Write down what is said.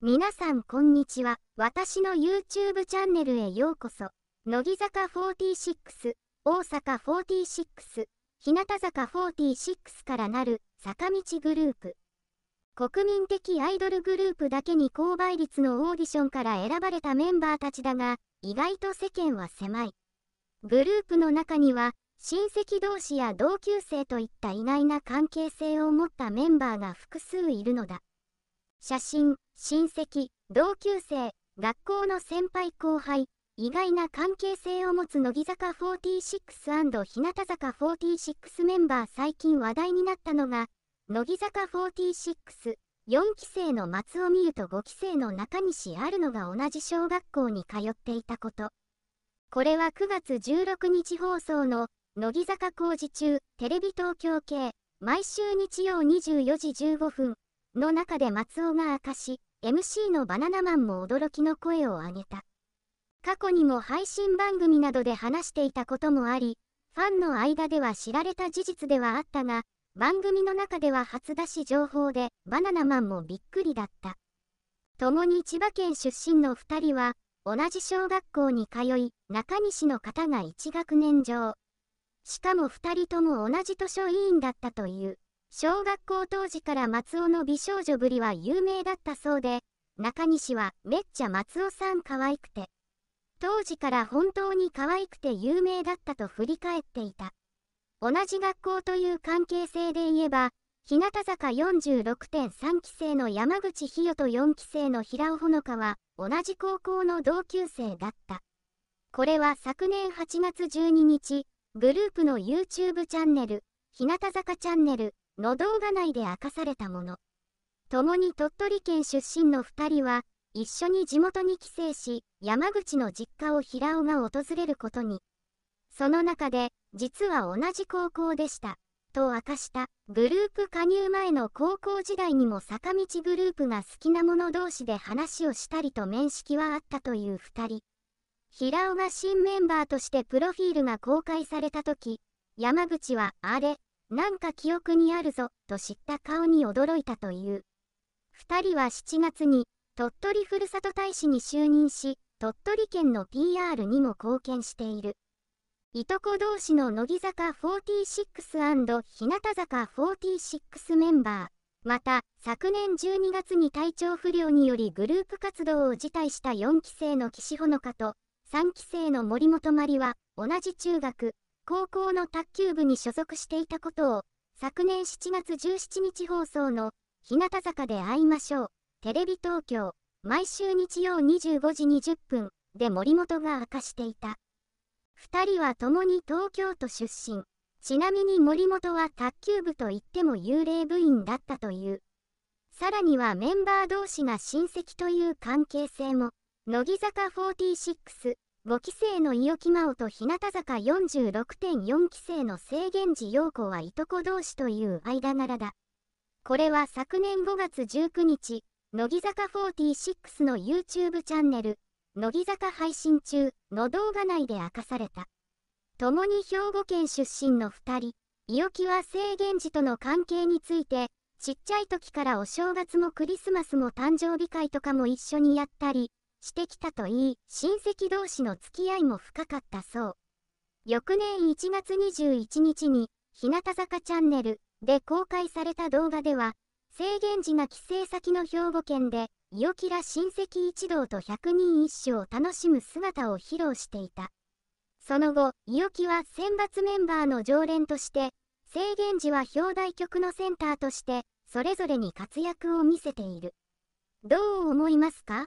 皆さんこんにちは。私の YouTube チャンネルへようこそ。乃木坂46、大阪46、日向坂46からなる坂道グループ。国民的アイドルグループだけに高倍率のオーディションから選ばれたメンバーたちだが、意外と世間は狭い。グループの中には、親戚同士や同級生といった意外な関係性を持ったメンバーが複数いるのだ。写真、親戚、同級生、学校の先輩後輩、意外な関係性を持つ乃木坂46日向坂46メンバー最近話題になったのが、乃木坂46、4期生の松尾美優と5期生の中西あるのが同じ小学校に通っていたこと。これは9月16日放送の乃木坂工事中テレビ東京系毎週日曜24時15分の中で松尾が明かし、MC のバナナマンも驚きの声を上げた。過去にも配信番組などで話していたこともあり、ファンの間では知られた事実ではあったが、番組の中では初出し情報で、バナナマンもびっくりだった。共に千葉県出身の2人は、同じ小学校に通い、中西の方が1学年上。しかも2人とも同じ図書委員だったという。小学校当時から松尾の美少女ぶりは有名だったそうで、中西はめっちゃ松尾さん可愛くて、当時から本当に可愛くて有名だったと振り返っていた。同じ学校という関係性で言えば、日向坂46.3期生の山口ひよと4期生の平尾ほのかは、同じ高校の同級生だった。これは昨年8月12日、グループの YouTube チャンネル、日向坂チャンネルの動画内で明かされたもの。共に鳥取県出身の2人は、一緒に地元に帰省し、山口の実家を平尾が訪れることに。その中で、実は同じ高校でした、と明かした。グループ加入前の高校時代にも坂道グループが好きな者同士で話をしたりと面識はあったという2人。平尾が新メンバーとしてプロフィールが公開された時、山口はあれなんか記憶にあるぞ、と知った顔に驚いたという。2人は7月に、鳥取ふるさと大使に就任し、鳥取県の PR にも貢献している。いとこ同士の乃木坂46日向坂46メンバー。また、昨年12月に体調不良によりグループ活動を辞退した4期生の岸穂乃香と、3期生の森本まりは、同じ中学、高校の卓球部に所属していたことを、昨年7月17日放送の、日向坂で会いましょう、テレビ東京、毎週日曜25時20分、で森本が明かしていた。2人は共に東京都出身。ちなみに森本は卓球部といっても幽霊部員だったという。さらにはメンバー同士が親戚という関係性も、乃木坂46、5期生の伊予木真央と日向坂46.4期生の制限時陽子はいとこ同士という間柄だ。これは昨年5月19日、乃木坂46の YouTube チャンネル、乃木坂配信中の動画内で明かされた。共に兵庫県出身の2人、伊予木は制限時との関係について、ちっちゃい時からお正月もクリスマスも誕生日会とかも一緒にやったり、してきたといい、親戚同士の付き合いも深かったそう。翌年1月21日に、日向坂チャンネルで公開された動画では、制限時が帰省先の兵庫県で、イオキラ親戚一同と百人一首を楽しむ姿を披露していた。その後、イオキは選抜メンバーの常連として、制限時は表題局のセンターとして、それぞれに活躍を見せている。どう思いますか